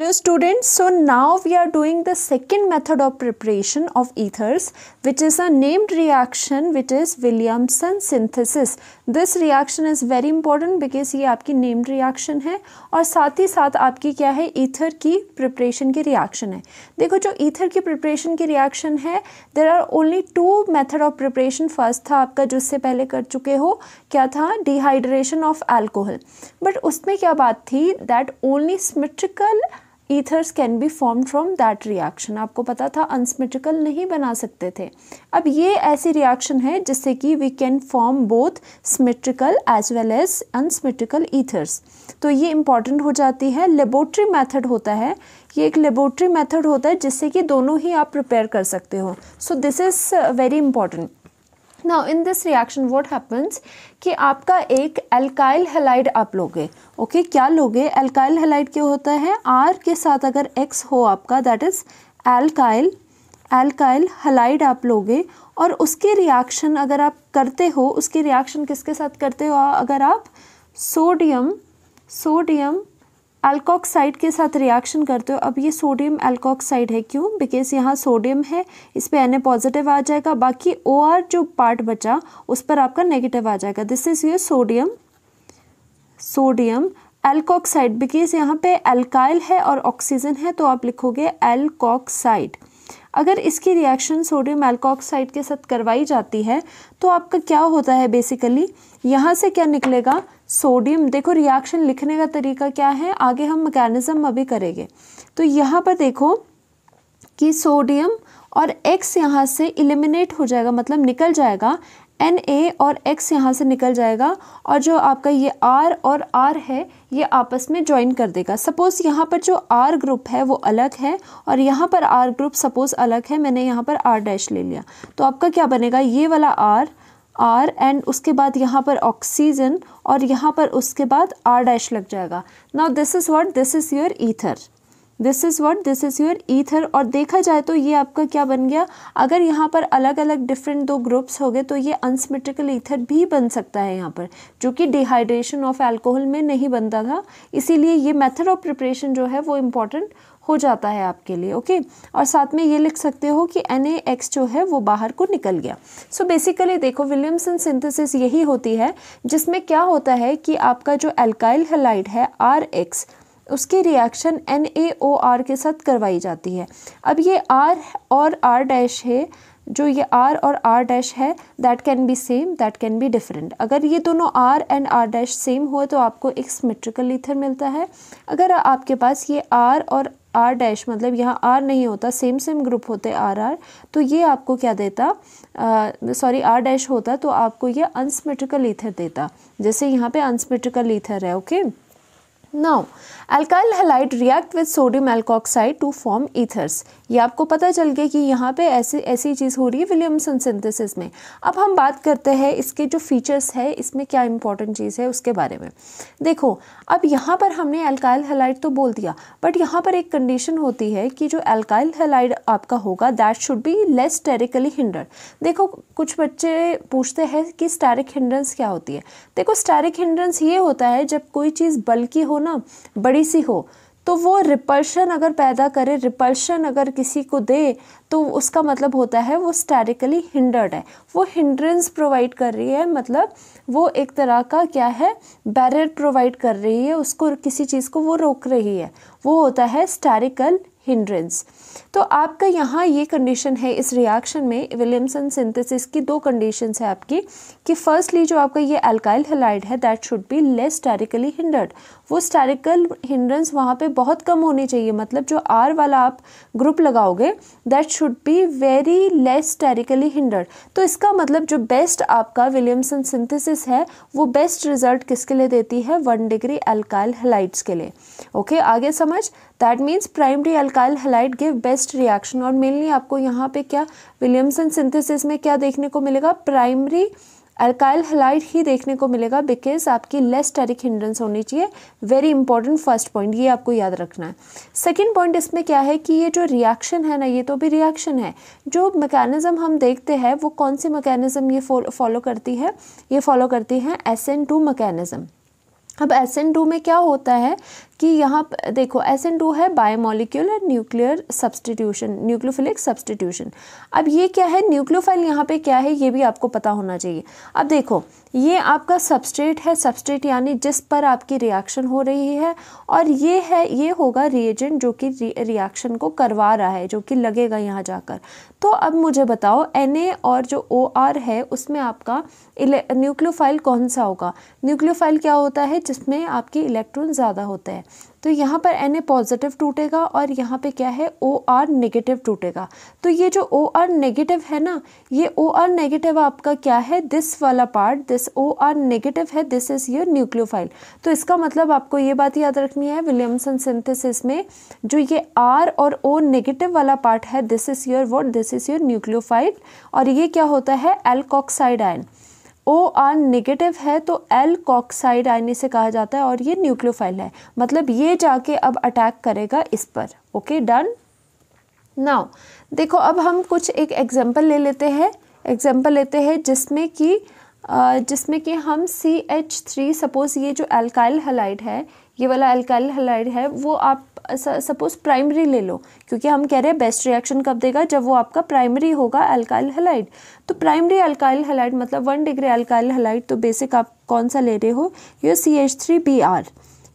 Dear students, so now we are doing the second method of preparation of ethers which is a named reaction which is Williamson synthesis. This reaction is very important because ये आपकी named reaction है और साथ ही साथ आपकी क्या है ether की preparation की reaction है देखो जो ether की preparation की reaction है there are only two method of preparation first था आपका जो जिससे पहले कर चुके हो क्या था dehydration of alcohol but उसमें क्या बात थी that only symmetrical ethers can be form from that reaction आपको पता था अनसिमेट्रिकल नहीं बना सकते थे अब ये ऐसी रिएक्शन है जिससे कि we can form both symmetrical as well as unsymmetrical ethers तो ये इंपॉर्टेंट हो जाती है लेबोरेटरी मैथड होता है ये एक लेबोरेटरी मैथड होता है जिससे कि दोनों ही आप प्रिपेयर कर सकते हो so this is very important now in this reaction what happens कि आपका एक एल्काइल हेलाइड आप लोगे ओके okay? क्या लोगे एल्काइल हेलाइड क्या होता है आर के साथ अगर एक्स हो आपका that is alkyl alkyl halide आप लोगे और उसके रिएक्शन अगर आप करते हो उसके रिएक्शन किसके साथ करते हो अगर आप सोडियम सोडियम एल्कोक्साइड के साथ रिएक्शन करते हो अब ये सोडियम एल्कोक्साइड है क्यों बिकॉज यहाँ सोडियम है इस पर एन ए पॉजिटिव आ जाएगा बाकी ओ आर जो पार्ट बचा उस पर आपका नेगेटिव आ जाएगा this is your sodium sodium alkoxide because यहाँ पे एल्काइल है और ऑक्सीजन है तो आप लिखोगे एल्कोक्साइड अगर इसकी रिएक्शन सोडियम एल्कोक्साइड के साथ करवाई जाती है तो आपका क्या होता है बेसिकली यहाँ से क्या निकलेगा सोडियम देखो रिएक्शन लिखने का तरीका क्या है आगे हम मैकेनिज़्म अभी करेंगे तो यहाँ पर देखो कि सोडियम और एक्स यहाँ से इलिमिनेट हो जाएगा मतलब निकल जाएगा एन ए और एक्स यहाँ से निकल जाएगा और जो आपका ये आर और आर है ये आपस में ज्वाइन कर देगा सपोज़ यहाँ पर जो आर ग्रुप है वो अलग है और यहाँ पर आर ग्रुप सपोज़ अलग है मैंने यहाँ पर आर डैश ले लिया तो आपका क्या बनेगा ये वाला आर आर एंड उसके बाद यहाँ पर ऑक्सीजन और यहाँ पर उसके बाद आर डैश लग जाएगा now this is what this is your ether this is what this is your ether और देखा जाए तो ये आपका क्या बन गया अगर यहाँ पर अलग अलग डिफरेंट दो ग्रुप्स हो गए तो ये अनसमेट्रिकल ईथर भी बन सकता है यहाँ पर जो कि डिहाइड्रेशन ऑफ एल्कोहल में नहीं बनता था इसीलिए ये मेथड ऑफ प्रिपरेशन जो है वो इम्पॉर्टेंट हो जाता है आपके लिए ओके और साथ में ये लिख सकते हो कि एन एक्स जो है वो बाहर को निकल गया सो so बेसिकली देखो विलियमसन सिंथेसिस यही होती है जिसमें क्या होता है कि आपका जो एल्काइल हेलाइट है आर एक्स उसकी reaction N A O R के साथ करवाई जाती है अब ये आर और आर डैश है जो ये आर और आर डैश है that can be same that can be different अगर ये दोनों R and R dash same हो तो आपको एक सिमेट्रिकल ईथर मिलता है अगर आपके पास ये आर और आर डैश मतलब यहाँ आर नहीं होता सेम सेम ग्रुप होते आर आर तो ये आपको क्या देता सॉरी आर डैश होता तो आपको ये अनसमेट्रिकल ईथर देता जैसे यहाँ पे अनसमेट्रिकल ईथर है okay now Now, halide react react sodium alkoxide to form ethers ये आपको पता चल गया कि यहाँ पे ऐसे ऐसी चीज़ हो रही है विलियमसन सिंथेसिस में अब हम बात करते हैं इसके जो फीचर्स है इसमें क्या इंपॉर्टेंट चीज़ है उसके बारे में देखो अब यहाँ पर हमने एल्काइल हेलाइड तो बोल दिया बट यहाँ पर एक कंडीशन होती है कि जो एल्काइल हेलाइड आपका होगा that should be less sterically hinder देखो कुछ बच्चे पूछते हैं कि स्टेरिक हिंड्रेंस क्या होती है देखो स्टेरिक हिंड्रेंस ये होता है जब कोई चीज़ बल्कि हो ना बड़ी सी हो तो वो रिपल्शन अगर पैदा करे रिपल्शन अगर किसी को दे तो उसका मतलब होता है वो स्टैरिकली हिंडर्ड है वो हिंड्रेंस प्रोवाइड कर रही है मतलब वो एक तरह का क्या है बैरियर प्रोवाइड कर रही है उसको किसी चीज़ को वो रोक रही है वो होता है स्टैरिकल हिंड्रेंस तो आपका यहाँ ये कंडीशन है इस रिएक्शन में विलियमसन सिंथेसिस की दो कंडीशन है आपकी कि फर्स्टली जो आपका ये अल्काइल हेलाइड है that should be less sterically hindered वो स्टेरिकल हिंड्रेंस वहाँ पे बहुत कम होनी चाहिए मतलब जो आर वाला आप ग्रुप लगाओगे that should be very less sterically hindered तो इसका मतलब जो बेस्ट आपका विलियमसन सिंथेसिस है वो बेस्ट रिजल्ट किसके लिए देती है वन डिग्री अल्काइल हेलाइड्स के लिए ओके okay, आगे समझ that means primary alkyl halide give best reaction और मेनली आपको यहाँ पे क्या विलियमसन सिंथेसिस में क्या देखने को मिलेगा प्राइमरी एल्काइल हलाइट ही देखने को मिलेगा बिकॉज आपकी लेस टेरिक हिंड्रेंस होनी चाहिए वेरी इंपॉर्टेंट फर्स्ट पॉइंट ये आपको याद रखना है सेकेंड पॉइंट इसमें क्या है कि ये जो रिएक्शन है ना ये तो भी रिएक्शन है जो मैकेनिज़्म हम देखते हैं वो कौन सी मैकेनिज़्म ये फॉलो करती है ये फॉलो करती है एस एन टू मैकेनिज़्म अब एस एन टू में क्या होता है कि यहाँ देखो एस एन टू है bimolecular nuclear substitution nucleophilic substitution अब ये क्या है न्यूक्लियोफाइल यहाँ पे क्या है ये भी आपको पता होना चाहिए अब देखो ये आपका सबस्ट्रेट है सबस्ट्रेट यानी जिस पर आपकी रिएक्शन हो रही है और ये है ये होगा रिएजेंट जो कि रिएक्शन को करवा रहा है जो कि लगेगा यहाँ जाकर तो अब मुझे बताओ एन और जो ओ आर है उसमें आपका न्यूक्लियोफाइल कौन सा होगा न्यूक्लियोफाइल क्या होता है जिसमें आपके इलेक्ट्रॉन ज़्यादा होते हैं तो यहाँ पर एन ए पॉजिटिव टूटेगा और यहाँ पे क्या है ओ आर नेगेटिव टूटेगा तो ये जो ओ आर नेगेटिव है ना ये ओ आर नेगेटिव आपका क्या है दिस वाला part this O R negative है दिस इज़ योर न्यूक्लियोफाइल तो इसका मतलब आपको ये बात याद रखनी है विलियमसन सिंथेसिस में जो ये आर और ओ नेगेटिव वाला पार्ट है this is your what this is your nucleophile और ये क्या होता है alkoxide ion O R negative है तो एल कॉक्साइड आयन से कहा जाता है और ये न्यूक्लियोफाइल है मतलब ये जाके अब अटैक करेगा इस पर ओके डन नाउ देखो अब हम कुछ एक एग्जाम्पल ले लेते हैं एग्जाम्पल लेते हैं जिसमें कि जिसमें कि हम सी एच थ्री सपोज़ ये जो एल्काइल हलाइड है ये वाला एल्काइल हलाइड है वो आप सपोज प्राइमरी ले लो क्योंकि हम कह रहे हैं बेस्ट रिएक्शन कब देगा जब वो आपका प्राइमरी होगा अल्काइल हेलाइड तो प्राइमरी अल्काइल हेलाइड मतलब वन डिग्री अल्काइल हेलाइड तो बेसिक आप कौन सा ले रहे हो ये C H three B R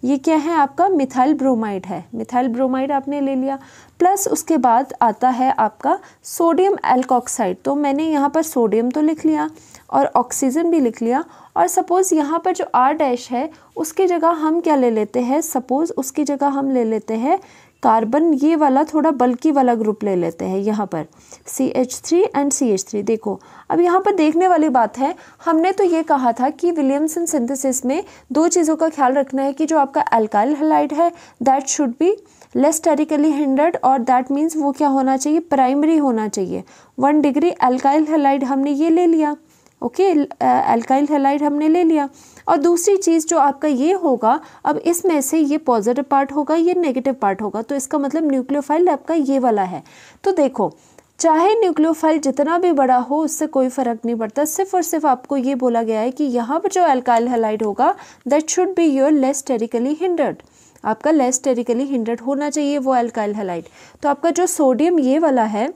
ये क्या है आपका मिथाइल ब्रोमाइड है मिथाइल ब्रोमाइड आपने ले लिया प्लस उसके बाद आता है आपका सोडियम एल्कोक्साइड तो मैंने यहाँ पर सोडियम तो लिख लिया और ऑक्सीजन भी लिख लिया और सपोज़ यहाँ पर जो आर डैश है उसकी जगह हम क्या ले लेते हैं सपोज़ उसकी जगह हम ले लेते हैं कार्बन ये वाला थोड़ा बल्कि वाला ग्रुप ले लेते हैं यहाँ पर C H three and C H three देखो अब यहाँ पर देखने वाली बात है हमने तो ये कहा था कि विलियमसन सिंथेसिस में दो चीज़ों का ख्याल रखना है कि जो आपका एल्काइल हलाइड है that should be less sterically hindered और दैट मीन्स वो क्या होना चाहिए प्राइमरी होना चाहिए वन डिग्री एल्काइल हलाइड हमने ये ले लिया ओके एल्काइल हेलाइड हमने ले लिया और दूसरी चीज़ जो आपका ये होगा अब इसमें से ये पॉजिटिव पार्ट होगा ये नेगेटिव पार्ट होगा तो इसका मतलब न्यूक्लियोफाइल आपका ये वाला है तो देखो चाहे न्यूक्लियोफाइल जितना भी बड़ा हो उससे कोई फ़र्क नहीं पड़ता सिर्फ और सिर्फ आपको ये बोला गया है कि यहाँ पर जो अल्काइल हेलाइड होगा that should be your less sterically hindered आपका लेस टेरिकली हिंडर्ड होना चाहिए वो अल्काइल हेलाइड तो आपका जो सोडियम ये वाला है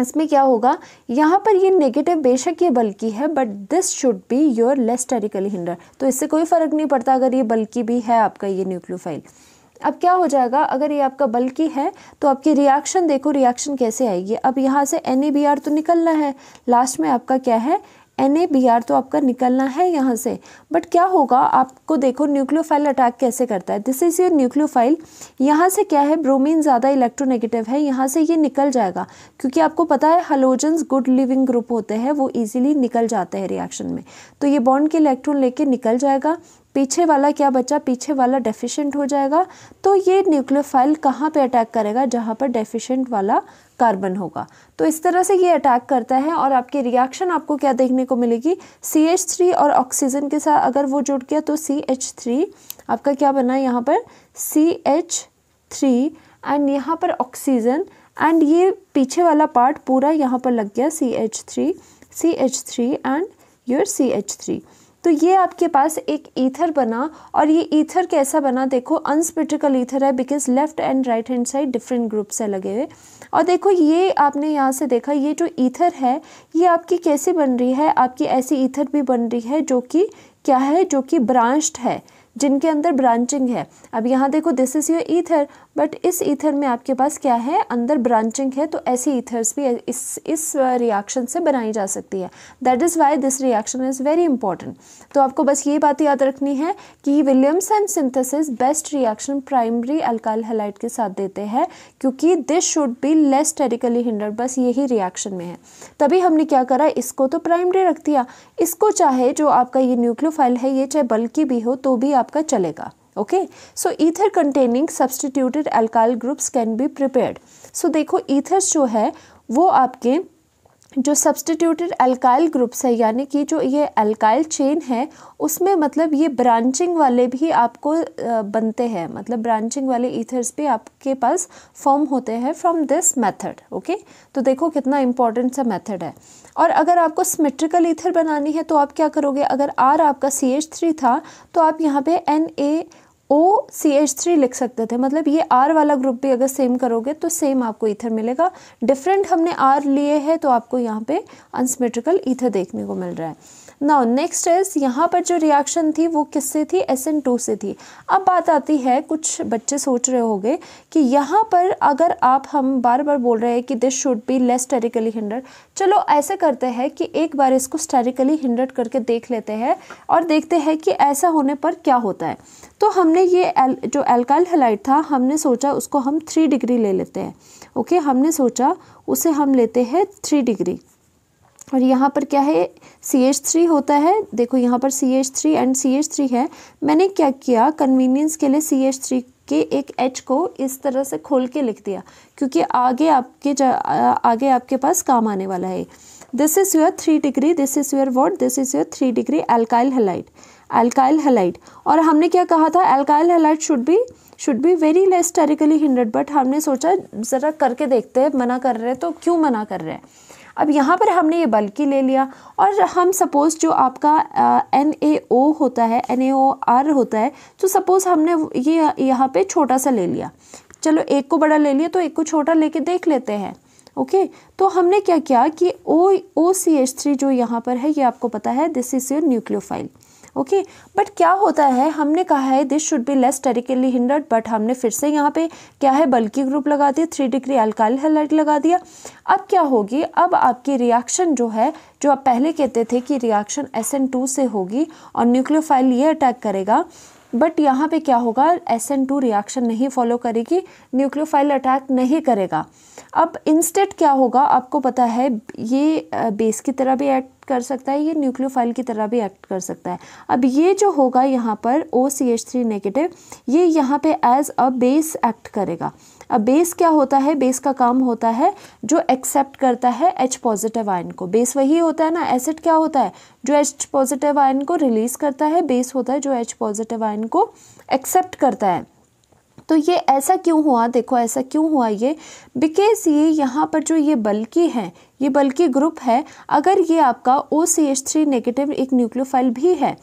इसमें क्या होगा यहाँ पर ये नेगेटिव बेशक ये बल्कि है but this should be your less sterically hinder तो इससे कोई फ़र्क नहीं पड़ता अगर ये बल्कि भी है आपका ये न्यूक्लियोफाइल अब क्या हो जाएगा अगर ये आपका बल्कि है तो आपकी रिएक्शन देखो रिएक्शन कैसे आएगी अब यहाँ से एन तो निकलना है लास्ट में आपका क्या है एन तो आपका निकलना है यहाँ से बट क्या होगा आपको देखो न्यूक्लियोफाइल अटैक कैसे करता है दिस इज़ योर न्यूक्लियोफाइल यहाँ से क्या है ब्रोमीन ज़्यादा इलेक्ट्रोनेगेटिव है यहाँ से ये निकल जाएगा क्योंकि आपको पता है हलोजन्स गुड लिविंग ग्रुप होते हैं वो ईजिली निकल जाते हैं रिएक्शन में तो ये बॉन्ड के इलेक्ट्रॉन लेके निकल जाएगा पीछे वाला क्या बचा पीछे वाला डेफिशिएंट हो जाएगा तो ये न्यूक्लियोफाइल कहाँ पे अटैक करेगा जहाँ पर डेफिशिएंट वाला कार्बन होगा तो इस तरह से ये अटैक करता है और आपके रिएक्शन आपको क्या देखने को मिलेगी सी एच थ्री और ऑक्सीजन के साथ अगर वो जुड़ गया तो सी एच थ्री आपका क्या बना यहाँ पर सी एच थ्री एंड यहाँ पर ऑक्सीजन एंड ये पीछे वाला पार्ट पूरा यहाँ पर लग गया C H three C H three and your C H three तो ये आपके पास एक ईथर बना और ये ईथर कैसा बना देखो अनस्पिटिकल ईथर है because left and right hand side different groups है लगे हुए और देखो ये आपने यहाँ से देखा ये जो ईथर है ये आपकी कैसी बन रही है आपकी ऐसी ईथर भी बन रही है जो कि क्या है जो कि ब्रांच्ड है जिनके अंदर ब्रांचिंग है अब यहाँ देखो this is your ether but इस ईथर में आपके पास क्या है अंदर ब्रांचिंग है तो ऐसी ईथर्स भी इस इस रिएक्शन से बनाई जा सकती है that is why this reaction is very important तो आपको बस ये बात याद रखनी है कि Williamson synthesis best reaction primary alkyl halide के साथ देते हैं क्योंकि this should be less sterically hinder बस यही रिएक्शन में है तभी हमने क्या करा इसको तो प्राइमरी रख दिया इसको चाहे जो आपका ये न्यूक्लियोफाइल है ये चाहे बल्कि भी हो तो भी आपका चलेगा okay so ether containing substituted alkyl groups can be prepared so देखो ईथर्स जो है वो आपके जो सब्सटीट्यूटेड अल्काइल ग्रुप्स है यानी कि जो ये अल्काइल चेन है उसमें मतलब ये ब्रांचिंग वाले भी आपको बनते हैं मतलब ब्रांचिंग वाले ईथर्स भी आपके पास फॉर्म होते हैं फ्रॉम दिस मेथड ओके तो देखो कितना इंपॉर्टेंट सा मेथड है और अगर आपको सिमेट्रिकल ईथर बनानी है तो आप क्या करोगे अगर आर आपका सी एच थ्री था तो आप यहाँ पे N A O C H three लिख सकते थे मतलब ये आर वाला ग्रुप भी अगर सेम करोगे तो सेम आपको ईथर मिलेगा डिफरेंट हमने आर लिए है तो आपको यहाँ पे अनसिमेट्रिकल ईथर देखने को मिल रहा है नाउ नेक्स्ट इज यहाँ पर जो रिएक्शन थी वो किससे थी एस एन टू से थी अब बात आती है कुछ बच्चे सोच रहे होंगे कि यहाँ पर अगर आप हम बार बार बोल रहे हैं कि this should be less sterically hinder चलो ऐसा करते हैं कि एक बार इसको स्टेरिकली हिंडर करके देख लेते हैं और देखते हैं कि ऐसा होने पर क्या होता है तो हमने ये एल, जो एल्काइल हेलाइट था हमने सोचा उसको हम थ्री डिग्री ले लेते हैं ओके हमने सोचा उसे हम लेते हैं थ्री डिग्री और यहाँ पर क्या है सी एच थ्री होता है देखो यहाँ पर C H three and C H three है मैंने क्या किया कन्वीनियंस के लिए सी एच थ्री के एक एच को इस तरह से खोल के लिख दिया क्योंकि आगे आपके आगे आपके पास काम आने वाला है this is your three degree this is your what this is your three degree alkyl halide alkyl halide और हमने क्या कहा था alkyl halide should be should be very less sterically hindered but हमने सोचा ज़रा करके देखते हैं मना कर रहे हैं तो क्यों मना कर रहे हैं अब यहाँ पर हमने ये बल्कि ले लिया और हम सपोज़ जो आपका एन ए ओ होता है एन ए ओ आर होता है तो सपोज़ हमने ये यहाँ पे छोटा सा ले लिया चलो एक को बड़ा ले लिया तो एक को छोटा लेके देख लेते हैं ओके तो हमने क्या किया कि ओ ओ सी एच थ्री जो यहाँ पर है ये आपको पता है this is your nucleophile okay but क्या होता है हमने कहा है this should be less sterically hindered but हमने फिर से यहाँ पे क्या है बल्कि ग्रुप लगा दिया थ्री डिग्री अल्काइल हेलाइट लगा दिया अब क्या होगी अब आपकी रिएक्शन जो है जो आप पहले कहते थे कि रिएक्शन एस से होगी और न्यूक्लियोफाइल ये अटैक करेगा बट यहाँ पे क्या होगा एस एन टू रिएक्शन नहीं फॉलो करेगी न्यूक्लियोफाइल अटैक नहीं करेगा अब इंस्टेंट क्या होगा आपको पता है ये बेस की तरह भी एक्ट कर सकता है ये न्यूक्लियोफाइल की तरह भी एक्ट कर सकता है अब ये जो होगा यहाँ पर O C H three negative ये यहाँ पे एज अ बेस एक्ट करेगा अब बेस क्या होता है बेस का काम होता है जो एक्सेप्ट करता है एच पॉजिटिव आयन को बेस वही होता है ना एसिड क्या होता है जो एच पॉजिटिव आयन को रिलीज़ करता है बेस होता है जो एच पॉजिटिव आयन को एक्सेप्ट करता है तो ये ऐसा क्यों हुआ देखो ऐसा क्यों हुआ ये बिकेस ये यहाँ पर जो ये बल्कि हैं ये बल्कि ग्रुप है अगर ये आपका O C H three negative एक न्यूक्लियोफाइल भी है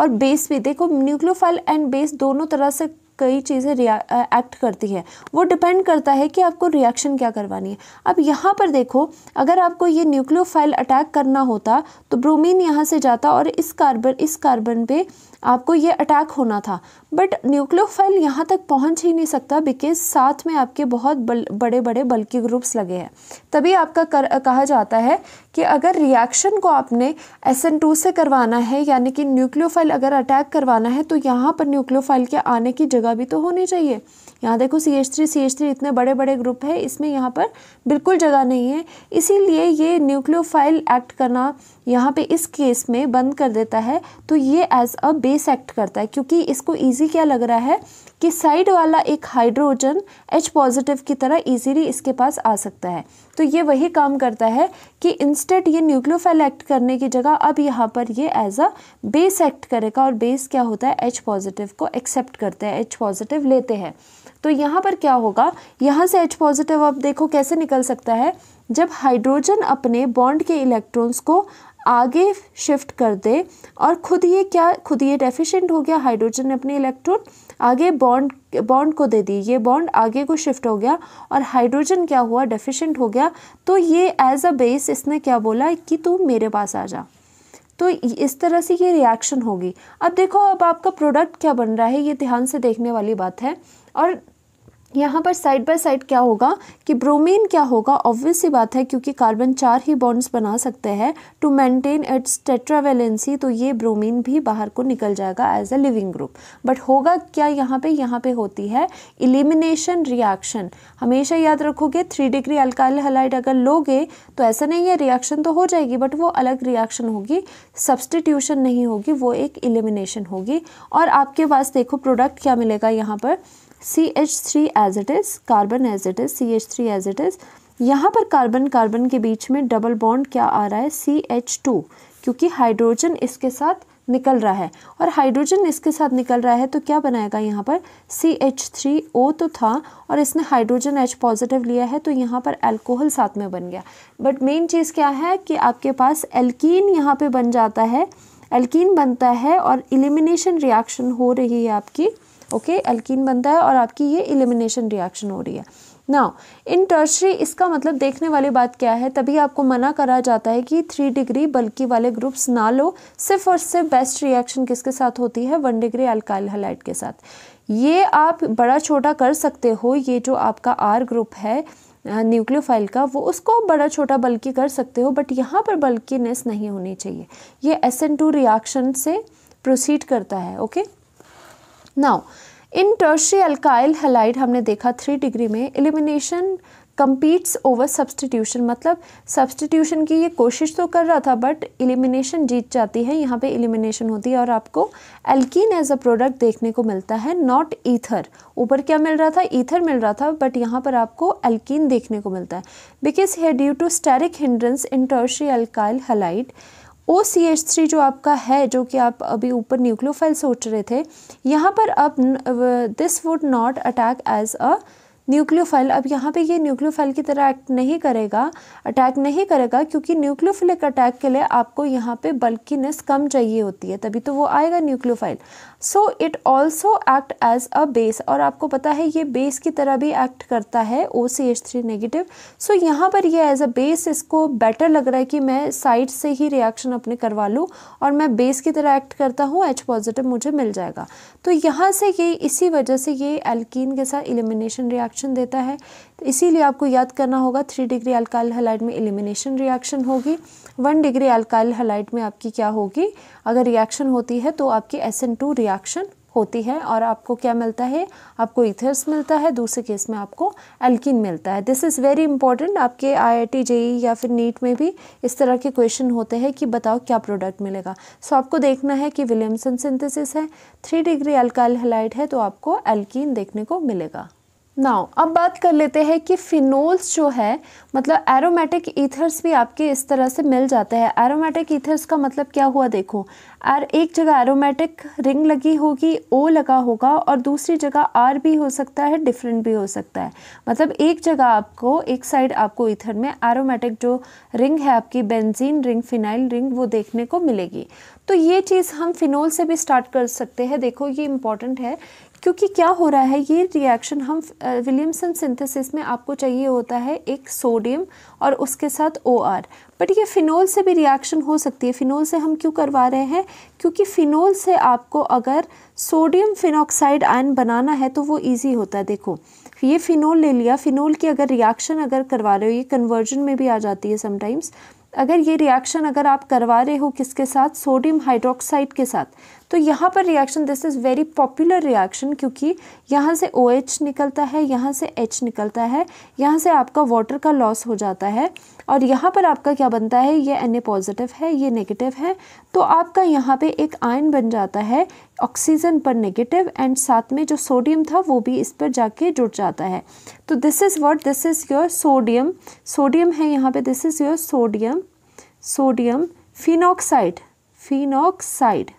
और बेस भी देखो न्यूक्लियोफाइल एंड बेस दोनों तरह से कई चीज़ें एक्ट करती है वो डिपेंड करता है कि आपको रिएक्शन क्या करवानी है अब यहाँ पर देखो अगर आपको ये न्यूक्लियोफाइल अटैक करना होता तो ब्रोमीन यहाँ से जाता और इस कार्बन इस कार्बन पे आपको ये अटैक होना था बट न्यूक्लियोफाइल यहाँ तक पहुँच ही नहीं सकता बिकॉज साथ में आपके बहुत बल, बड़े बड़े बल्कि ग्रुप्स लगे हैं तभी आपका कर, कहा जाता है कि अगर रिएक्शन को आपने एस से करवाना है यानी कि न्यूक्लियोफाइल अगर अटैक करवाना है तो यहाँ पर न्यूक्लियोफाइल के आने की जगह भी तो होनी चाहिए यहाँ देखो C H three C H three इतने बड़े बड़े ग्रुप है इसमें यहाँ पर बिल्कुल जगह नहीं है इसीलिए ये न्यूक्लियोफाइल एक्ट करना यहाँ पे इस केस में बंद कर देता है तो ये एज अ बेस एक्ट करता है क्योंकि इसको ईजी क्या लग रहा है कि साइड वाला एक हाइड्रोजन एच पॉजिटिव की तरह इजीली इसके पास आ सकता है तो ये वही काम करता है कि इंस्टेंट ये न्यूक्लियोफाइल एक्ट करने की जगह अब यहाँ पर ये एज अ बेस एक्ट करेगा और बेस क्या होता है एच पॉजिटिव को एक्सेप्ट करते हैं एच पॉजिटिव लेते हैं तो यहाँ पर क्या होगा यहाँ से एच पॉजिटिव अब देखो कैसे निकल सकता है जब हाइड्रोजन अपने बॉन्ड के इलेक्ट्रॉन्स को आगे शिफ्ट कर दे और खुद ये क्या खुद ये डेफिशिएंट हो गया हाइड्रोजन ने अपने इलेक्ट्रॉन आगे बॉन्ड बॉन्ड को दे दी ये बॉन्ड आगे को शिफ्ट हो गया और हाइड्रोजन क्या हुआ डेफिशिएंट हो गया तो ये एज अ बेस इसने क्या बोला कि तू मेरे पास आ जा तो इस तरह से ये रिएक्शन होगी अब देखो अब आपका प्रोडक्ट क्या बन रहा है ये ध्यान से देखने वाली बात है और यहाँ पर साइड बाय साइड क्या होगा कि ब्रोमीन क्या होगा ऑब्वियस सी बात है क्योंकि कार्बन चार ही बॉन्ड्स बना सकते हैं टू मेंटेन इट्स टेट्रावेलेंसी तो ये ब्रोमीन भी बाहर को निकल जाएगा as a leaving group but होगा क्या यहाँ पे यहाँ पे होती है इलिमिनेशन रिएक्शन हमेशा याद रखोगे थ्री डिग्री अल्काइल हलाइड अगर लोगे तो ऐसा नहीं है रिएक्शन तो हो जाएगी बट वो अलग रिएक्शन होगी सब्सटीट्यूशन नहीं होगी वो एक इलिमिनेशन होगी और आपके पास देखो प्रोडक्ट क्या मिलेगा यहाँ पर C H three as it is carbon as it is C H three as it is यहाँ पर कार्बन कार्बन के बीच में डबल बॉन्ड क्या आ रहा है सी एच टू क्योंकि हाइड्रोजन इसके साथ निकल रहा है और हाइड्रोजन इसके साथ निकल रहा है तो क्या बनाएगा यहाँ पर सी एच थ्री ओ तो था और इसने हाइड्रोजन एच पॉजिटिव लिया है तो यहाँ पर अल्कोहल साथ में बन गया बट मेन चीज़ क्या है कि आपके पास एल्कीन यहाँ पे बन जाता है एल्कीन बनता है और इलिमिनेशन रिएक्शन हो रही है आपकी ओके एल्किन बनता है और आपकी ये इलिमिनेशन रिएक्शन हो रही है ना इन टर्शरी इसका मतलब देखने वाली बात क्या है तभी आपको मना करा जाता है कि थ्री डिग्री बल्कि वाले ग्रुप्स ना लो सिर्फ और सिर्फ बेस्ट रिएक्शन किसके साथ होती है वन डिग्री अल्काइल हलाइट के साथ ये आप बड़ा छोटा कर सकते हो ये जो आपका आर ग्रुप है न्यूक्लियोफाइल का वो उसको बड़ा छोटा बल्कि कर सकते हो बट यहाँ पर बल्किनेस नहीं होनी चाहिए ये एस रिएक्शन से प्रोसीड करता है okay now in tertiary alkyl halide हमने देखा थ्री डिग्री में एलिमिनेशन कम्पीट्स ओवर सब्सटीट्यूशन मतलब सब्सटीट्यूशन की ये कोशिश तो कर रहा था बट एलिमिनेशन जीत जाती है यहाँ पे एलिमिनेशन होती है और आपको एल्कीन एज अ प्रोडक्ट देखने को मिलता है नॉट ईथर ऊपर क्या मिल रहा था ईथर मिल रहा था बट यहाँ पर आपको एल्कीन देखने को मिलता है बिकॉज है due to steric hindrance in tertiary alkyl halide O C H three जो आपका है जो कि आप अभी ऊपर न्यूक्लियोफाइल सोच रहे थे यहाँ पर अब this would not attack as a nucleophile अब यहाँ पे ये न्यूक्लियोफाइल की तरह एक्ट नहीं करेगा अटैक नहीं करेगा क्योंकि न्यूक्लियोफिलिक अटैक के लिए आपको यहाँ पे बल्किनेस कम चाहिए होती है तभी तो वो आएगा nucleophile so it also act as a base और आपको पता है ये बेस की तरह भी एक्ट करता है O C H three negative so यहाँ पर यह एज अ बेस इसको बेटर लग रहा है कि मैं साइड से ही रिएक्शन अपने करवा लूँ और मैं बेस की तरह एक्ट करता हूँ एच पॉजिटिव मुझे मिल जाएगा तो यहाँ से ये इसी वजह से ये एल्कीन के साथ एलिमिनेशन रिएक्शन ऑप्शन देता है तो इसीलिए आपको याद करना होगा थ्री डिग्री अल्काइल हलाइड में एलिमिनेशन रिएक्शन होगी वन डिग्री अल्काइल हलाइड में आपकी क्या होगी अगर रिएक्शन होती है तो आपकी एस रिएक्शन होती है और आपको क्या मिलता है आपको इथर्स मिलता है दूसरे केस में आपको एल्किन मिलता है दिस इज़ वेरी इंपॉर्टेंट आपके आईआईटी जेई e या फिर नीट में भी इस तरह के क्वेश्चन होते हैं कि बताओ क्या प्रोडक्ट मिलेगा सो so, आपको देखना है कि विलियमसन सिंथेसिस है थ्री डिग्री अल्काइल हलाइड है तो आपको एल्किन देखने को मिलेगा नाउ अब बात कर लेते हैं कि फिनोल्स जो है मतलब एरोमेटिक ईथर्स भी आपके इस तरह से मिल जाते हैं एरोमेटिक ईथर्स का मतलब क्या हुआ देखो आर एक जगह एरोमेटिक रिंग लगी होगी ओ लगा होगा और दूसरी जगह आर भी हो सकता है डिफरेंट भी हो सकता है मतलब एक जगह आपको एक साइड आपको ईथर में एरोमेटिक जो रिंग है आपकी बेंजीन रिंग फिनाइल रिंग वो देखने को मिलेगी तो ये चीज़ हम फिनोल से भी स्टार्ट कर सकते हैं देखो ये इंपॉर्टेंट है क्योंकि क्या हो रहा है ये रिएक्शन हम विलियमसन सिंथेसिस में आपको चाहिए होता है एक सोडियम और उसके साथ ओ आर बट ये फ़िनोल से भी रिएक्शन हो सकती है फ़िनोल से हम क्यों करवा रहे हैं क्योंकि फ़िनोल से आपको अगर सोडियम फिनोक्साइड आयन बनाना है तो वो ईजी होता है देखो ये फ़िनोल ले लिया फ़िनोल की अगर रिएक्शन अगर करवा रहे हो ये कन्वर्जन में भी आ जाती है समटाइम्स अगर ये रिएक्शन अगर आप करवा रहे हो किसके साथ सोडियम हाइड्रोक्साइड के साथ तो यहाँ पर reaction this is very popular reaction क्योंकि यहाँ से ओ OH निकलता है यहाँ से एच निकलता है यहाँ से आपका वाटर का लॉस हो जाता है और यहाँ पर आपका क्या बनता है ये एन पॉजिटिव है ये नेगेटिव है तो आपका यहाँ पे एक आयन बन जाता है ऑक्सीजन पर नेगेटिव एंड साथ में जो सोडियम था वो भी इस पर जाके जुड़ जाता है तो this is what this is your sodium sodium है यहाँ पे this is your sodium sodium phenoxide phenoxide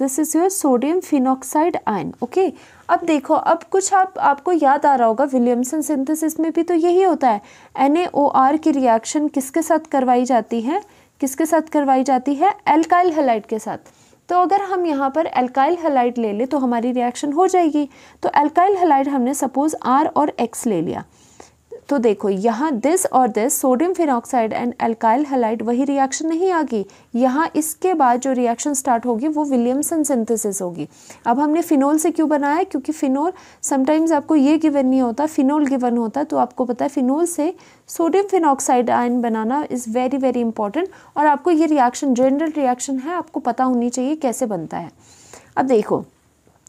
this is your sodium phenoxide ion okay अब देखो अब कुछ आप आपको याद आ रहा होगा विलियमसन सिंथेसिस में भी तो यही होता है एन की रिएक्शन किसके साथ करवाई जाती है किसके साथ करवाई जाती है एल्काइल हेलाइट के साथ तो अगर हम यहाँ पर एल्काइल हेलाइट ले लें तो हमारी रिएक्शन हो जाएगी तो एल्काइल हेलाइट हमने सपोज़ आर और एक्स ले लिया तो देखो यहाँ दिस और this sodium phenoxide and alkyl halide वही रिएक्शन नहीं आगी यहाँ इसके बाद जो रिएक्शन स्टार्ट होगी वो विलियमसन सिंथेसिस होगी अब हमने फिनोल से क्यों बनाया क्योंकि फिनोल समटाइम्स आपको ये गिवन नहीं होता फिनोल गिवन होता तो आपको पता है फिनोल से सोडियम फिनॉक्साइड आयन बनाना इज़ वेरी वेरी इंपॉर्टेंट और आपको ये रिएक्शन जनरल रिएक्शन है आपको पता होनी चाहिए कैसे बनता है अब देखो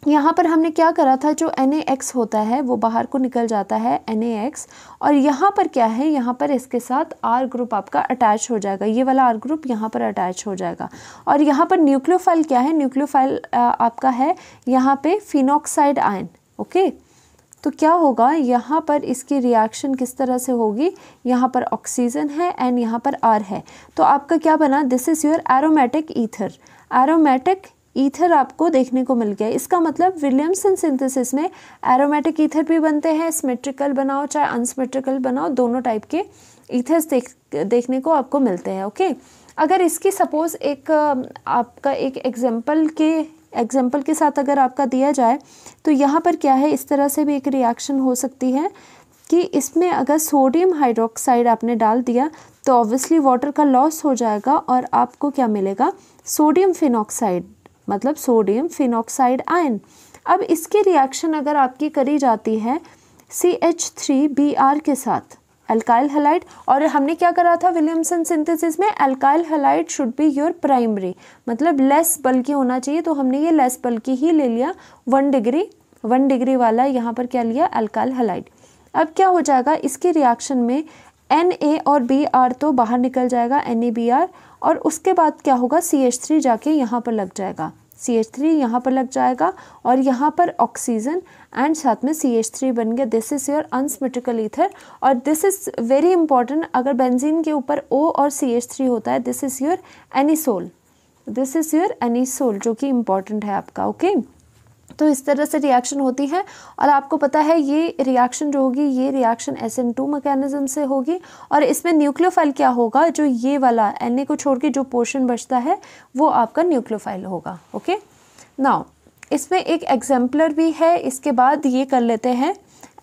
यहाँ पर हमने क्या करा था जो एन होता है वो बाहर को निकल जाता है एन और यहाँ पर क्या है यहाँ पर इसके साथ आर ग्रुप आपका अटैच हो जाएगा ये वाला आर ग्रुप यहाँ पर अटैच हो जाएगा और यहाँ पर न्यूक्लियोफाइल क्या है न्यूक्लियोफाइल आपका है यहाँ पे फिनोक्साइड आयन ओके तो क्या होगा यहाँ पर इसकी रिएक्शन किस तरह से होगी यहाँ पर ऑक्सीजन है एंड यहाँ पर आर है तो आपका क्या बना this is your aromatic ether aromatic ether आपको देखने को मिल गया इसका मतलब विलियमसन सिंथेसिस में एरोमेटिक ईथर भी बनते हैं सिमेट्रिकल बनाओ चाहे अनसिमेट्रिकल बनाओ दोनों टाइप के ईथर्स देख देखने को आपको मिलते हैं ओके अगर इसकी सपोज़ एक आपका एक एग्जाम्पल के एग्जाम्पल के साथ अगर आपका दिया जाए तो यहाँ पर क्या है इस तरह से भी एक रिएक्शन हो सकती है कि इसमें अगर सोडियम हाइड्रोक्साइड आपने डाल दिया तो ऑब्वियसली वाटर का लॉस हो जाएगा और आपको क्या मिलेगा सोडियम फिनॉक्साइड मतलब सोडियम फिनोक्साइड आयन अब इसकी रिएक्शन अगर आपकी करी जाती है C H three B R के साथ अल्काइल हेलाइट और हमने क्या करा था विलियमसन सिंथेसिस में alkyl halide should be your primary मतलब लेस बल्कि होना चाहिए तो हमने ये लेस बल्कि ही ले लिया वन डिग्री वन डिग्री वाला यहाँ पर क्या लिया अल्काइल हलाइट अब क्या हो जाएगा इसके रिएक्शन में एन ए और बी आर तो बाहर निकल जाएगा एन ए बी आर और उसके बाद क्या होगा सी एच थ्री जाके यहाँ पर लग जाएगा सी एच थ्री यहाँ पर लग जाएगा और यहाँ पर ऑक्सीजन एंड साथ में सी एच थ्री बन गया this is your unsymmetrical ether और दिस इज़ वेरी इंपॉर्टेंट अगर बेंजीन के ऊपर ओ और सी एच थ्री होता है this is your anisole this is your anisole जो कि इम्पॉर्टेंट है आपका ओके okay? तो इस तरह से रिएक्शन होती है और आपको पता है ये रिएक्शन जो होगी ये reaction S N two mechanism से होगी और इसमें न्यूक्लियोफाइल क्या होगा जो ये वाला एन ए को छोड़ के जो पोर्शन बचता है वो आपका न्यूक्लियोफाइल होगा ओके नाउ इसमें एक एग्जाम्पलर भी है इसके बाद ये कर लेते हैं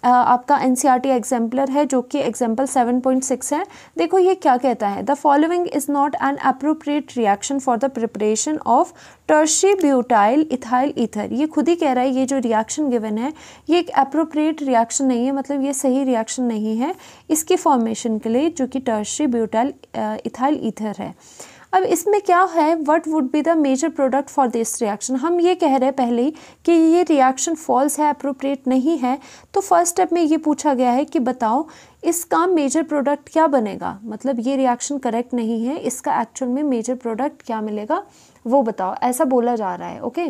आपका एन एग्जाम्पलर e है जो कि एग्जाम्पल 7.6 है देखो ये क्या कहता है the following is not an appropriate reaction for the preparation of tertiary butyl ethyl ether ये खुद ही कह रहा है ये जो रिएक्शन गिवन है ये एक अप्रोप्रिएट रिएक्शन नहीं है मतलब ये सही रिएक्शन नहीं है इसकी फॉर्मेशन के लिए जो कि टर्शी ब्यूटाइल इथाइल ईथर है अब इसमें क्या है what would be the major product for this reaction हम ये कह रहे हैं पहले ही कि ये रिएक्शन फॉल्स है अप्रोप्रिएट नहीं है तो फर्स्ट स्टेप में ये पूछा गया है कि बताओ इसका मेजर प्रोडक्ट क्या बनेगा मतलब ये रिएक्शन करेक्ट नहीं है इसका एक्चुअल में मेजर प्रोडक्ट क्या मिलेगा वो बताओ ऐसा बोला जा रहा है ओके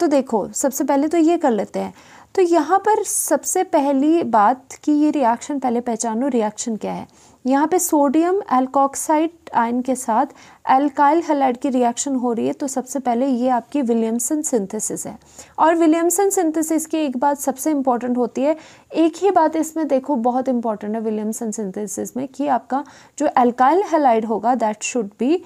तो देखो सबसे पहले तो ये कर लेते हैं तो यहाँ पर सबसे पहली बात कि ये रिएक्शन पहले पहचानो रिएक्शन क्या है यहाँ पे सोडियम एल्कोक्साइड आयन के साथ एल्काइल हलाइड की रिएक्शन हो रही है तो सबसे पहले ये आपकी विलियमसन सिंथेसिस है और विलियमसन सिंथेसिस की एक बात सबसे इम्पॉर्टेंट होती है एक ही बात इसमें देखो बहुत इंपॉर्टेंट है विलियमसन सिंथेसिस में कि आपका जो एल्काइल हलाइड होगा दैट शुड बी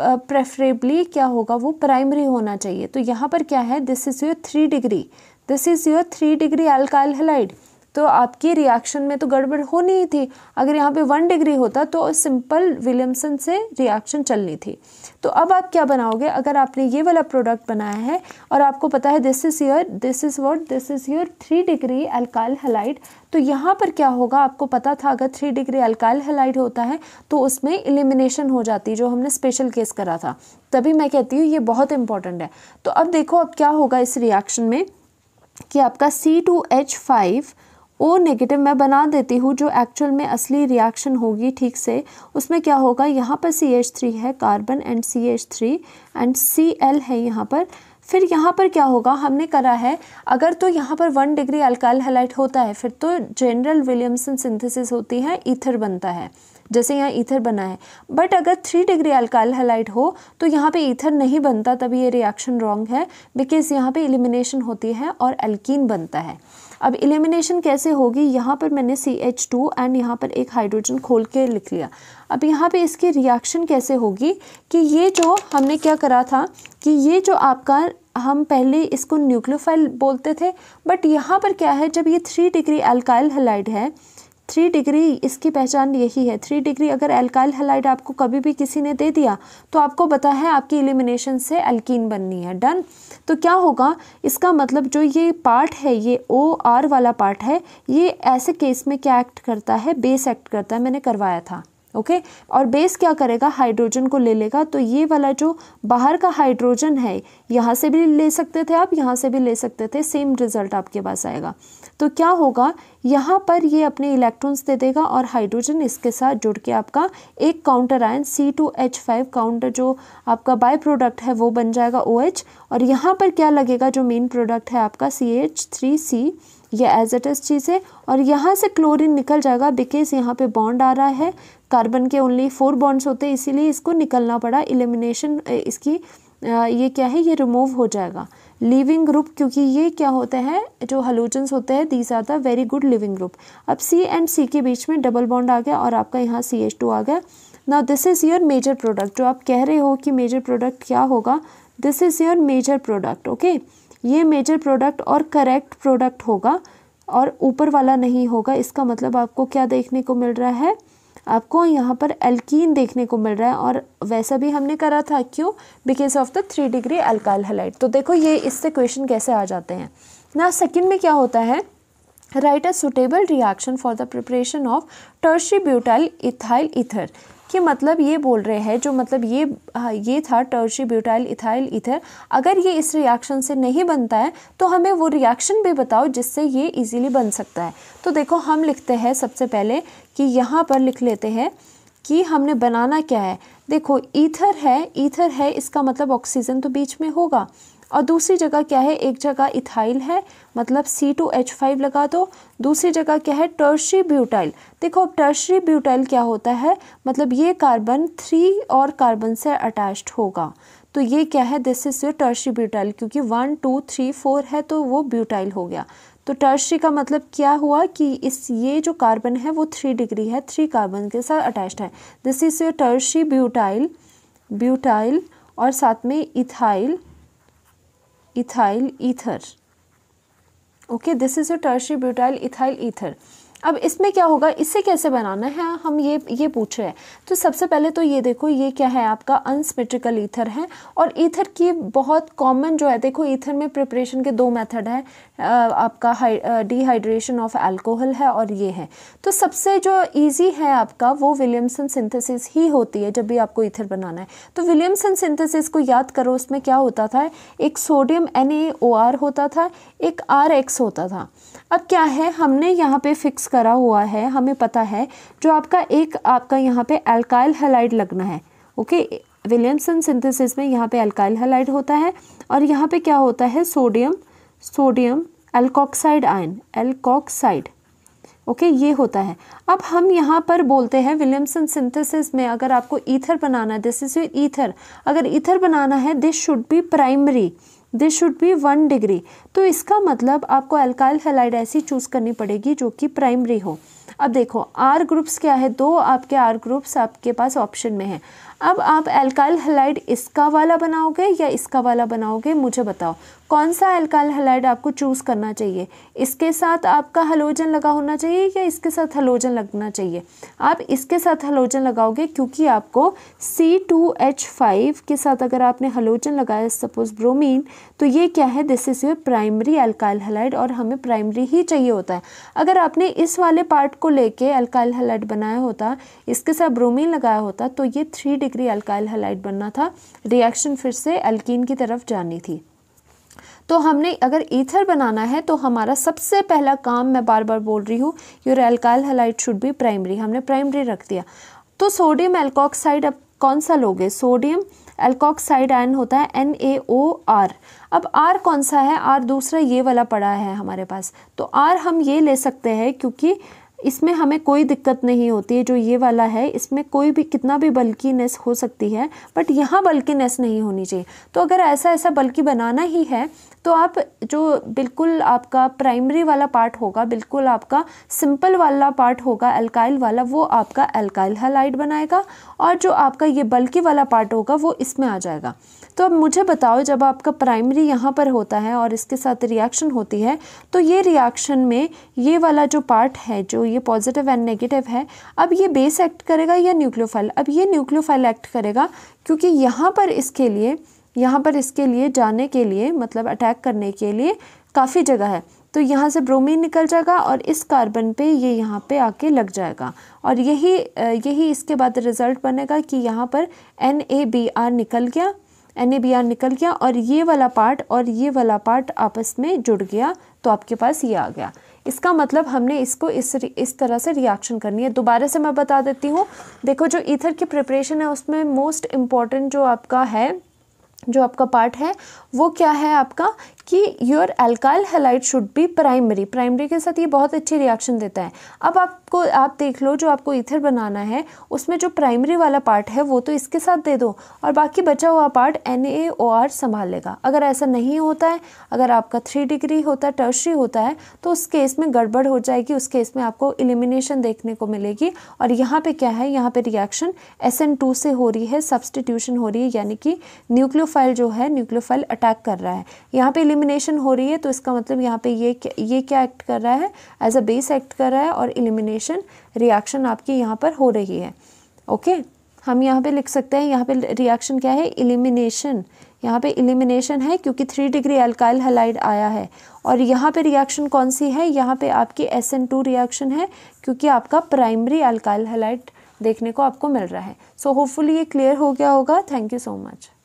प्रेफरेबली क्या होगा वो प्राइमरी होना चाहिए तो यहाँ पर क्या है this is your three degree this is your three degree alkyl halide तो आपकी रिएक्शन में तो गड़बड़ होनी ही थी अगर यहाँ पे वन डिग्री होता तो सिंपल विलियमसन से रिएक्शन चलनी थी तो अब आप क्या बनाओगे अगर आपने ये वाला प्रोडक्ट बनाया है और आपको पता है this is your this is what this is your three degree alkyl halide तो यहाँ पर क्या होगा आपको पता था अगर थ्री डिग्री अल्काइल हेलाइड होता है तो उसमें इलिमिनेशन हो जाती जो हमने स्पेशल केस करा था तभी मैं कहती हूँ ये बहुत इंपॉर्टेंट है तो अब देखो अब क्या होगा इस रिएक्शन में कि आपका C two H five O negative मैं बना देती हूँ जो एक्चुअल में असली रिएक्शन होगी ठीक से उसमें क्या होगा यहाँ पर सी एच थ्री है carbon and C H three and C L है यहाँ पर फिर यहाँ पर क्या होगा हमने करा है अगर तो यहाँ पर वन डिग्री अल्काइल हेलाइट होता है फिर तो जनरल विलियमसन सिंथेसिस होती है ईथर बनता है जैसे यहाँ ईथर बना है बट अगर थ्री डिग्री अल्काइल हेलाइट हो तो यहाँ पे ईथर नहीं बनता तभी ये रिएक्शन रॉन्ग है बिकॉज यहाँ पे एलिमिनेशन होती है और एल्कीन बनता है अब इलिमिनेशन कैसे होगी यहाँ पर मैंने सी एच टू एंड यहाँ पर एक हाइड्रोजन खोल के लिख लिया अब यहाँ पे इसकी रिएक्शन कैसे होगी कि ये जो हमने क्या करा था कि ये जो आपका हम पहले इसको न्यूक्लियोफाइल बोलते थे बट यहाँ पर क्या है जब ये थ्री डिग्री अल्काइल हेलाइड है थ्री डिग्री इसकी पहचान यही है थ्री डिग्री अगर एल्काइल हेलाइड आपको कभी भी किसी ने दे दिया तो आपको पता है आपकी एलिमिनेशन से एल्कीन बननी है डन तो क्या होगा इसका मतलब जो ये पार्ट है ये ओ आर वाला पार्ट है ये ऐसे केस में क्या एक्ट करता है बेस एक्ट करता है मैंने करवाया था ओके और बेस क्या करेगा हाइड्रोजन को ले लेगा तो ये वाला जो बाहर का हाइड्रोजन है यहाँ से भी ले सकते थे आप यहाँ से भी ले सकते थे सेम रिजल्ट आपके पास आएगा तो क्या होगा यहाँ पर ये अपने इलेक्ट्रॉन्स दे देगा और हाइड्रोजन इसके साथ जुड़ के आपका एक counter ion C two H five counter जो आपका बाय प्रोडक्ट है वो बन जाएगा ओ OH, एच और यहाँ पर क्या लगेगा जो मेन प्रोडक्ट है आपका सी एच थ्री सी ये एज एट एस चीज़ है और यहाँ से क्लोरीन निकल जाएगा बिकॉज यहाँ पे बॉन्ड आ रहा है कार्बन के ओनली फोर बॉन्ड्स होते हैं इसीलिए इसको निकलना पड़ा इलिमिनेशन इसकी ये क्या है ये रिमूव हो जाएगा लिविंग ग्रुप क्योंकि ये क्या होता है जो हलोजन्स होते हैं these are the very good leaving group अब सी एंड सी के बीच में डबल बॉन्ड आ गया और आपका यहाँ सी एच टू आ गया ना this is your major product जो आप कह रहे हो कि मेजर प्रोडक्ट क्या होगा this is your major product okay ये मेजर प्रोडक्ट और करेक्ट प्रोडक्ट होगा और ऊपर वाला नहीं होगा इसका मतलब आपको क्या देखने को मिल रहा है आपको यहाँ पर एल्कीन देखने को मिल रहा है और वैसा भी हमने करा था क्यों because of the three degree alkyl halide तो देखो ये इससे क्वेश्चन कैसे आ जाते हैं ना सेकेंड में क्या होता है write a suitable reaction for the preparation of tertiary butyl ethyl ether कि मतलब ये बोल रहे हैं जो मतलब ये हाँ, ये था टर्शी ब्यूटाइल इथाइल इथर अगर ये इस रिएक्शन से नहीं बनता है तो हमें वो रिएक्शन भी बताओ जिससे ये इजीली बन सकता है तो देखो हम लिखते हैं सबसे पहले कि यहाँ पर लिख लेते हैं कि हमने बनाना क्या है देखो ईथर है ईथर है इसका मतलब ऑक्सीजन तो बीच में होगा और दूसरी जगह क्या है एक जगह इथाइल है मतलब सी टू एच फाइव लगा दो दूसरी जगह क्या है टर्शरी ब्यूटाइल देखो अब टर्शरी ब्यूटाइल क्या होता है मतलब ये कार्बन थ्री और कार्बन से अटैच्ड होगा तो ये क्या है this is your tertiary butyl क्योंकि वन टू थ्री फोर है तो वो ब्यूटाइल हो गया तो टर्शरी का मतलब क्या हुआ कि इस ये जो कार्बन है वो थ्री डिग्री है थ्री कार्बन के साथ अटैच्ड है this is your tertiary butyl butyl और साथ में ethyl ethyl ether okay this is your tertiary butyl ethyl ether अब इसमें क्या होगा इससे कैसे बनाना है हाँ, हम ये ये पूछ रहे हैं तो सबसे पहले तो ये देखो ये क्या है आपका अनसिमेट्रिकल ईथर है और ईथर की बहुत कॉमन जो है देखो ईथर में प्रिपरेशन के दो मेथड है आपका डिहाइड्रेशन ऑफ अल्कोहल है और ये है तो सबसे जो ईजी है आपका वो विलियमसन सिंथेसिस ही होती है जब भी आपको ईथर बनाना है तो विलियमसन सिंथेसिस को याद करो उसमें क्या होता था एक सोडियम एन होता था एक आर होता था अब क्या है हमने यहाँ पे फिक्स करा हुआ है हमें पता है जो आपका एक आपका यहाँ पे अल्काइल हेलाइड लगना है ओके विलियमसन सिंथेसिस में यहाँ पे अल्काइल हेलाइड होता है और यहाँ पे क्या होता है sodium sodium alkoxide ion alkoxide okay okay, ये होता है अब हम यहाँ पर बोलते हैं विलियमसन सिंथेसिस में अगर आपको ईथर बनाना है दिस इज ईथर अगर ईथर बनाना है this should be primary this should be one degree तो इसका मतलब आपको अल्काइल हेलाइड ऐसी चूज़ करनी पड़ेगी जो कि प्राइमरी हो अब देखो आर ग्रुप्स क्या है दो आपके आर ग्रुप्स आपके पास ऑप्शन में है अब आप एल्काइल हेलाइड इसका वाला बनाओगे या इसका वाला बनाओगे मुझे बताओ कौन सा एल्काइल हेलाइड आपको चूज़ करना चाहिए इसके साथ आपका हलोजन लगा होना चाहिए या इसके साथ हलोजन लगना चाहिए आप इसके साथ हलोजन लगाओगे क्योंकि आपको C2H5 के साथ अगर आपने हलोजन लगाया सपोज ब्रोमीन तो ये क्या है this is your primary alkyl halide और हमें प्राइमरी ही चाहिए होता है अगर आपने इस वाले पार्ट को लेके अल्काइल हेलाइड बनाया होता इसके साथ ब्रोमीन लगाया होता तो ये थ्री डिग्री अल्काइल हेलाइड बनना था रिएक्शन फिर से एल्कीन की तरफ जानी थी तो हमने अगर ईथर बनाना है तो हमारा सबसे पहला काम मैं बार बार बोल रही हूँ your alkyl halide should be primary हमने प्राइमरी रख दिया तो सोडियम एल्कोक्साइड अब कौन सा लोगे सोडियम एल्कोक्साइड आयन होता है एन ए ओ आर अब आर कौन सा है आर दूसरा ये वाला पड़ा है हमारे पास तो आर हम ये ले सकते हैं क्योंकि इसमें हमें कोई दिक्कत नहीं होती है जो ये वाला है इसमें कोई भी कितना भी बल्किनेस हो सकती है बट यहाँ बल्किनेस नहीं होनी चाहिए तो अगर ऐसा ऐसा बल्कि बनाना ही है तो आप जो बिल्कुल आपका प्राइमरी वाला पार्ट होगा बिल्कुल आपका सिंपल वाला पार्ट होगा एल्काइल वाला वो आपका एल्काइल हलाइट बनाएगा और जो आपका ये बल्कि वाला पार्ट होगा वो इसमें आ जाएगा तो अब मुझे बताओ जब आपका प्राइमरी यहाँ पर होता है और इसके साथ रिएक्शन होती है तो ये रिएक्शन में ये वाला जो पार्ट है जो ये पॉजिटिव एंड नेगेटिव है अब ये बेस एक्ट करेगा या न्यूक्लियोफाइल अब ये न्यूक्लियोफाइल एक्ट करेगा क्योंकि यहाँ पर इसके लिए यहाँ पर इसके लिए जाने के लिए मतलब अटैक करने के लिए काफ़ी जगह है तो यहाँ से ब्रोमीन निकल जाएगा और इस कार्बन पे ये यहाँ पे आके लग जाएगा और यही यही इसके बाद रिज़ल्ट बनेगा कि यहाँ पर एन निकल गया एन निकल गया और ये वाला पार्ट और ये वाला पार्ट आपस में जुड़ गया तो आपके पास ये आ गया इसका मतलब हमने इसको इस इस तरह से रिएक्शन करनी है दोबारा से मैं बता देती हूँ देखो जो ईथर की प्रिपरेशन है उसमें मोस्ट इम्पॉर्टेंट जो आपका है जो आपका पार्ट है वो क्या है आपका कि your alkyl halide should be primary primary के साथ ये बहुत अच्छी रिएक्शन देता है अब आपको आप देख लो जो आपको इथर बनाना है उसमें जो प्राइमरी वाला पार्ट है वो तो इसके साथ दे दो और बाकी बचा हुआ पार्ट एन ए आर संभाल लेगा अगर ऐसा नहीं होता है अगर आपका थ्री डिग्री होता है टर्शरी होता है तो उस केस में गड़बड़ हो जाएगी उस केस में आपको इलिमिनेशन देखने को मिलेगी और यहाँ पर क्या है यहाँ पर रिएक्शन एस से हो रही है सब्सटीट्यूशन हो रही है यानी कि न्यूक्लियोफाइल जो है न्यूक्लियोफाइल अटैक कर रहा है यहाँ पे इलिमिनेशन हो रही है तो इसका मतलब यहाँ पे ये ये क्या एक्ट कर रहा है एज अ बेस एक्ट कर रहा है और इलिमिनेशन रिएक्शन आपकी यहाँ पर हो रही है ओके okay? हम यहाँ पे लिख सकते हैं यहाँ पे रिएक्शन क्या है इलिमिनेशन यहाँ पे इलिमिनेशन है क्योंकि थ्री डिग्री अल्काइल हलाइड आया है और यहाँ पे रिएक्शन कौन सी है यहाँ पे आपकी एस एन टू रिएक्शन है क्योंकि आपका प्राइमरी अल्काइल हलाइड देखने को आपको मिल रहा है सो होपफुली ये क्लियर हो गया होगा थैंक यू सो मच